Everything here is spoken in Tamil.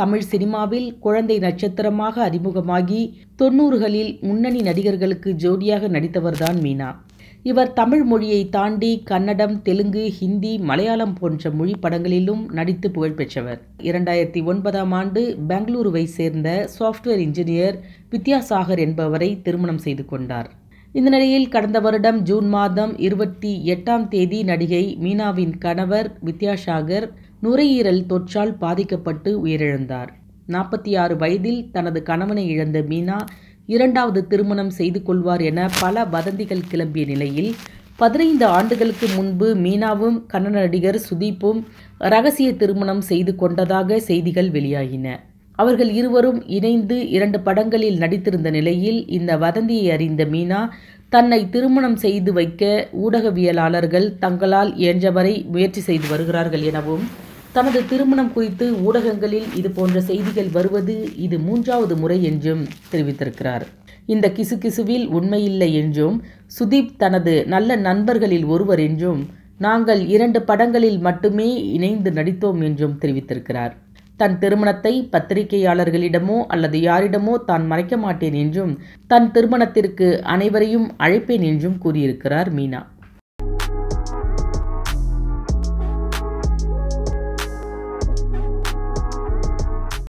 தமிழ் சினிமாவில் குழந்தை நட்சத்திரமாக அறிமுகமாகி தொன்னூறுகளில் முன்னணி நடிகர்களுக்கு ஜோடியாக நடித்தவர்தான் மீனா இவர் தமிழ் மொழியை தாண்டி கன்னடம் தெலுங்கு ஹிந்தி மலையாளம் போன்ற மொழி படங்களிலும் நடித்து புகழ்பெற்றவர் இரண்டாயிரத்தி ஒன்பதாம் ஆண்டு பெங்களூருவை சேர்ந்த சாஃப்ட்வேர் இன்ஜினியர் வித்யாசாகர் என்பவரை திருமணம் செய்து கொண்டார் இந்த நிலையில் கடந்த வருடம் ஜூன் மாதம் இருபத்தி எட்டாம் தேதி நடிகை மீனாவின் கணவர் வித்யாசாகர் நுரையீரல் தொற்றால் பாதிக்கப்பட்டு உயிரிழந்தார் நாற்பத்தி ஆறு வயதில் தனது கணவனை இழந்த மீனா இரண்டாவது திருமணம் செய்து கொள்வார் என பல வதந்திகள் கிளம்பிய நிலையில் பதினைந்து ஆண்டுகளுக்கு முன்பு மீனாவும் கன்னட நடிகர் சுதீப்பும் ரகசிய திருமணம் செய்து கொண்டதாக செய்திகள் வெளியாகின அவர்கள் இருவரும் இணைந்து இரண்டு படங்களில் நடித்திருந்த நிலையில் இந்த வதந்தியை அறிந்த மீனா தன்னை திருமணம் செய்து வைக்க ஊடகவியலாளர்கள் தங்களால் இயன்றவரை முயற்சி செய்து வருகிறார்கள் எனவும் தனது திருமணம் குறித்து ஊடகங்களில் இதுபோன்ற செய்திகள் வருவது இது மூன்றாவது முறை என்றும் தெரிவித்திருக்கிறார் இந்த கிசு கிசுவில் உண்மையில்லை என்றும் சுதீப் தனது நல்ல நண்பர்களில் ஒருவர் என்றும் நாங்கள் இரண்டு படங்களில் மட்டுமே இணைந்து நடித்தோம் என்றும் தெரிவித்திருக்கிறார் தன் திருமணத்தை பத்திரிகையாளர்களிடமோ அல்லது யாரிடமோ தான் மறைக்க மாட்டேன் என்றும் தன் திருமணத்திற்கு அனைவரையும் அழைப்பேன் என்றும் கூறியிருக்கிறார் மீனா